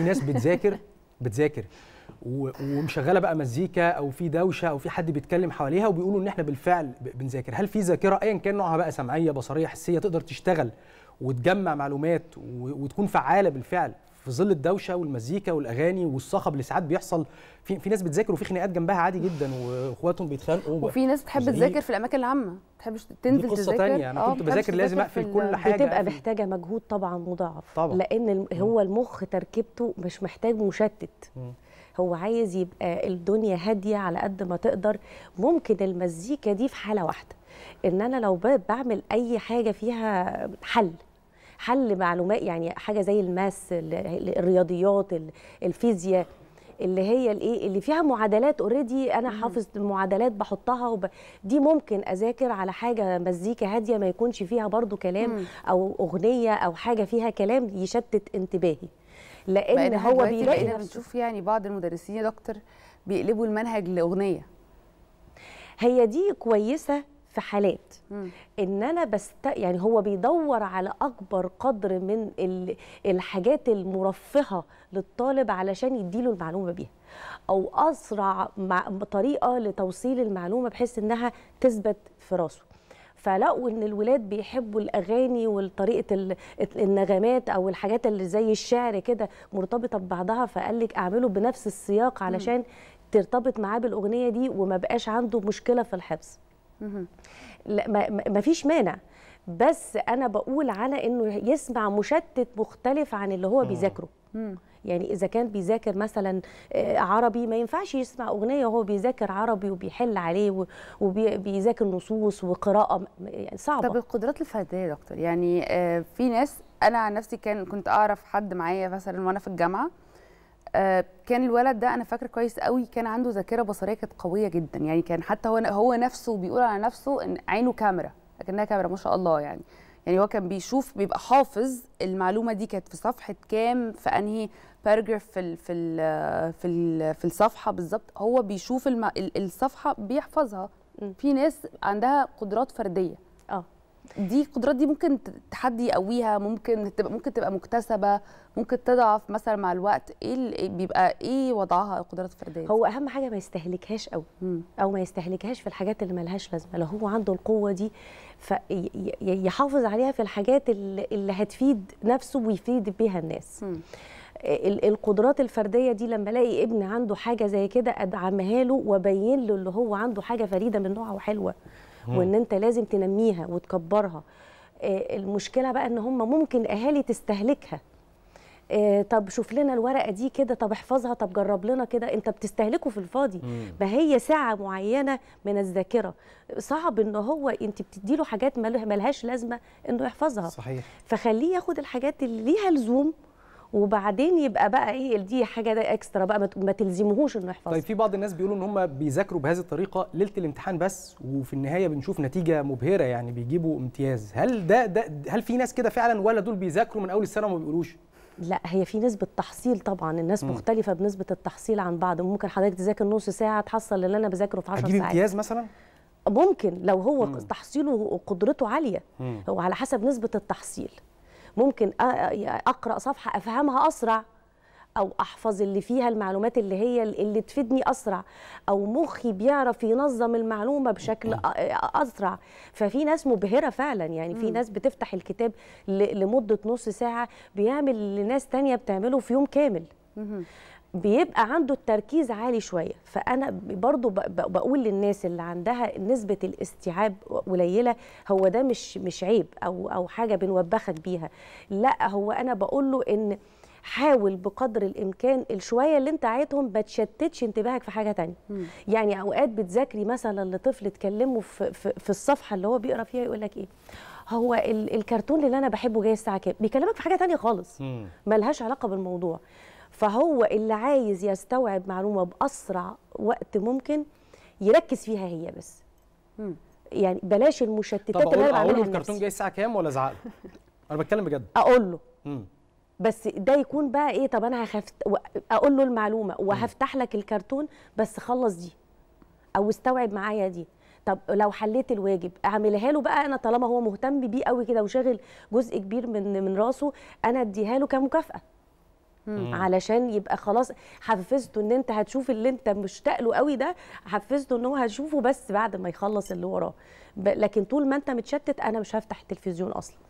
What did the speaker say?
في ناس بتذاكر بتذاكر ومشغله بقى مزيكا او في دوشه او في حد بيتكلم حواليها وبيقولوا ان احنا بالفعل بنذاكر هل في ذاكره ايا كان نوعها بقى سمعيه بصريه حسيه تقدر تشتغل وتجمع معلومات وتكون فعاله بالفعل في ظل الدوشه والمزيكا والاغاني والصخب اللي ساعات بيحصل في في ناس بتذاكر وفي خناقات جنبها عادي جدا واخواتهم بيتخانقوا وفي ناس بتحب تذاكر في الاماكن العامه تحبش تنزل قصة ثانيه تانية انا كنت آه، بذاكر لازم اقفل كل حاجه بتبقى محتاجه مجهود طبعا مضاعف طبعا لان هو المخ تركيبته مش محتاج مشتت م. هو عايز يبقى الدنيا هاديه على قد ما تقدر ممكن المزيكا دي في حاله واحده ان انا لو بعمل اي حاجه فيها حل حل معلومات يعني حاجه زي الماس الرياضيات الفيزياء اللي هي الايه اللي فيها معادلات اوريدي انا حافظ معادلات بحطها وب... دي ممكن اذاكر على حاجه مزيكا هاديه ما يكونش فيها برضو كلام او اغنيه او حاجه فيها كلام يشتت انتباهي لان هو بيلاقي بقينا بنشوف يعني بعض المدرسين يا دكتور بيقلبوا المنهج لاغنيه هي دي كويسه في حالات مم. ان انا بست يعني هو بيدور على اكبر قدر من الحاجات المرفهه للطالب علشان يديله المعلومه بيها او اسرع طريقه لتوصيل المعلومه بحيث انها تثبت في راسه فلقوا ان الولاد بيحبوا الاغاني وطريقه النغمات او الحاجات اللي زي الشعر كده مرتبطه ببعضها فقال لك اعمله بنفس السياق علشان ترتبط معاه بالاغنيه دي وما بقاش عنده مشكله في الحفظ ما فيش مانع بس انا بقول على انه يسمع مشتت مختلف عن اللي هو بيذاكره يعني اذا كان بيذاكر مثلا آه، عربي ما ينفعش يسمع اغنيه وهو بيذاكر عربي وبيحل عليه وبيذاكر نصوص وقراءه يعني صعبه طب القدرات الفرديه يا دكتور يعني آه، في ناس انا عن نفسي كان كنت اعرف حد معايا مثلا وانا في الجامعه آه، كان الولد ده انا فاكره كويس قوي كان عنده ذاكره بصريه كانت قويه جدا يعني كان حتى هو هو نفسه بيقول على نفسه ان عينه كاميرا لكنها كاميرا ما شاء الله يعني يعني هو كان بيشوف بيبقى حافظ المعلومه دي كانت في صفحه كام في انهي باراجراف في في في, في الصفحه بالظبط هو بيشوف الصفحه بيحفظها في ناس عندها قدرات فرديه دي القدرات دي ممكن تحدي يقويها ممكن تبقى ممكن تبقى مكتسبه ممكن تضعف مثلا مع الوقت ايه, إيه بيبقى ايه وضعها القدرات الفرديه هو اهم حاجه ما يستهلكهاش قوي او ما يستهلكهاش في الحاجات اللي ملهاش لازمه لو هو عنده القوه دي يحافظ عليها في الحاجات اللي هتفيد نفسه ويفيد بيها الناس م. القدرات الفرديه دي لما الاقي ابن عنده حاجه زي كده ادعمها له وابين له اللي هو عنده حاجه فريده من نوعها وحلوه وان انت لازم تنميها وتكبرها آه، المشكله بقى ان هم ممكن اهالي تستهلكها آه، طب شوف لنا الورقه دي كده طب احفظها طب جرب لنا كده انت بتستهلكه في الفاضي ما هي ساعه معينه من الذاكره صعب ان هو انت بتدي له حاجات لهاش لازمه انه يحفظها صحيح فخليه ياخد الحاجات اللي ليها لزوم وبعدين يبقى بقى ايه دي حاجه ده اكسترا بقى ما تلزمهوش انه يحفظ طيب في بعض الناس بيقولوا ان هم بيذاكروا بهذه الطريقه ليله الامتحان بس وفي النهايه بنشوف نتيجه مبهره يعني بيجيبوا امتياز هل ده, ده هل في ناس كده فعلا ولا دول بيذاكروا من اول السنه وما بيقولوش لا هي في نسبة تحصيل طبعا الناس م. مختلفة بنسبة التحصيل عن بعض ممكن حضرتك تذاكر نص ساعة تحصل اللي أنا بذاكره في 10 ساعات امتياز مثلا؟ ممكن لو هو م. تحصيله وقدرته عالية م. هو على حسب نسبة التحصيل ممكن اقرا صفحه افهمها اسرع او احفظ اللي فيها المعلومات اللي هي اللي تفيدني اسرع او مخي بيعرف ينظم المعلومه بشكل اسرع ففي ناس مبهره فعلا يعني في ناس بتفتح الكتاب لمده نص ساعه بيعمل لناس تانية بتعمله في يوم كامل بيبقى عنده التركيز عالي شويه فانا برضو بقول للناس اللي عندها نسبه الاستيعاب قليله هو ده مش مش عيب او او حاجه بنوبخك بيها لا هو انا بقول له ان حاول بقدر الامكان الشويه اللي انت عايتهم ما تشتتش انتباهك في حاجه تانية م. يعني اوقات بتذاكري مثلا لطفل تكلمه في, في, في الصفحه اللي هو بيقرا فيها يقول لك ايه هو الكرتون اللي انا بحبه جاي الساعه كام بيكلمك في حاجه تانية خالص ملهاش علاقه بالموضوع فهو اللي عايز يستوعب معلومه باسرع وقت ممكن يركز فيها هي بس يعني بلاش المشتتات اللي اقول له الكرتون جاي الساعه كام ولا ازعق انا بتكلم بجد اقول له مم. بس ده يكون بقى ايه طب انا هخفت اقول له المعلومه وهفتح لك الكرتون بس خلص دي او استوعب معايا دي طب لو حليت الواجب اعملها له بقى انا طالما هو مهتم بيه قوي كده وشاغل جزء كبير من من راسه انا اديها له كمكافاه مم. علشان يبقى خلاص حفزته ان انت هتشوف اللي انت مشتاق له قوي ده حفزته ان هو هشوفه بس بعد ما يخلص اللي وراه لكن طول ما انت متشتت انا مش هفتح التلفزيون اصلا